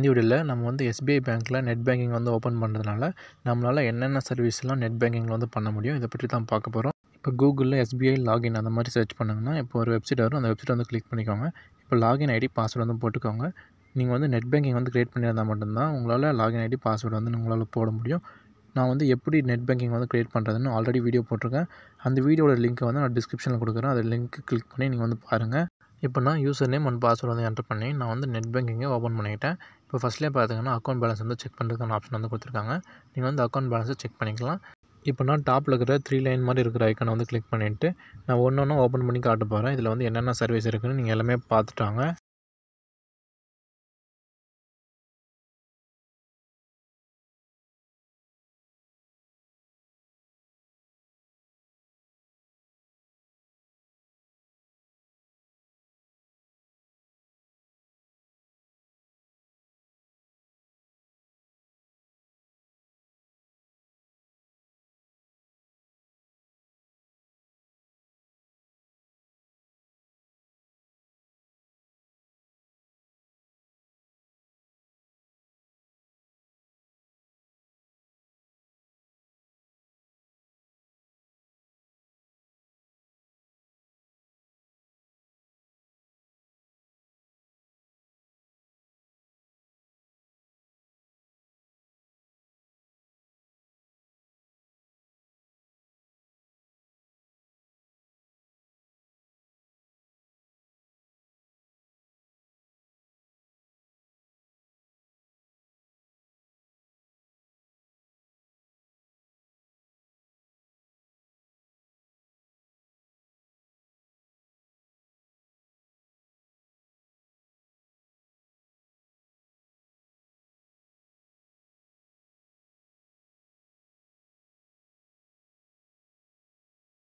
வீடியோவில் நம்ம வந்து எஸ்பிஐ பேங்க்கில் நெட் பேங்கிங் வந்து ஓப்பன் பண்ணுறதுனால நம்மளால் என்னென்ன சர்வீஸ்லாம் நெட் பேங்கிங்கில் வந்து பண்ண முடியும் இதை பற்றி தான் பார்க்க போகிறோம் இப்போ கூகுளில் எஸ்பிஐ லாகின் அந்த மாதிரி சர்ச் பண்ணுங்கன்னா இப்போ ஒரு வெப்சைட் வரும் அந்த வெப்சைட் வந்து கிளிக் பண்ணிக்கோங்க இப்போ லாகின் ஐடி பாஸ்வேர்டு வந்து போட்டுக்கோங்க நீங்கள் வந்து நெட் பேங்கிங் வந்து க்ரியேட் பண்ணியிருந்தால் மட்டும்தான் உங்களால் லாகின் ஐடி பாஸ்வேர்டு வந்து உங்களால் போட முடியும் நான் வந்து எப்படி நெட் பேங்கிங் வந்து க்ரியேட் பண்ணுறதுன்னு ஆல்ரெடி வீடியோ போட்டிருக்கேன் அந்த வீடியோட லிங்க்கை வந்து நான் டிஸ்கிரிப்ஷனில் கொடுக்குறேன் அது லிங்க்கு கிளிக் பண்ணி நீங்கள் வந்து பாருங்கள் இப்போ நான் யூசர் நேம் அண்ட் பாஸ்வேர்டு வந்து என்ட்ரு பண்ணி நான் வந்து நெட் பேங்கிங்கை ஓப்பன் பண்ணிக்கிட்டேன் இப்போ ஃபஸ்ட்லேயே பார்த்தீங்கன்னா அக்கௌண்ட் பேலன்ஸ் வந்து செக் பண்ணுறதுக்கான ஆப்ஷன் வந்து கொடுத்துருக்காங்க நீங்கள் வந்து அக்கௌண்ட் பேலன்ஸை செக் பண்ணிக்கலாம் இப்போ நான் டாப்பில் இருக்கிற த்ரீ லைன் மாதிரி இருக்கிற ஐக்கனை வந்து கிளிக் பண்ணிவிட்டு நான் ஒன்று ஒன்று ஓப்பன் பண்ணி காட்டு போகிறேன் இதில் வந்து என்னென்ன சர்வீஸ் இருக்குதுன்னு நீங்கள் எல்லாமே பார்த்துட்டாங்க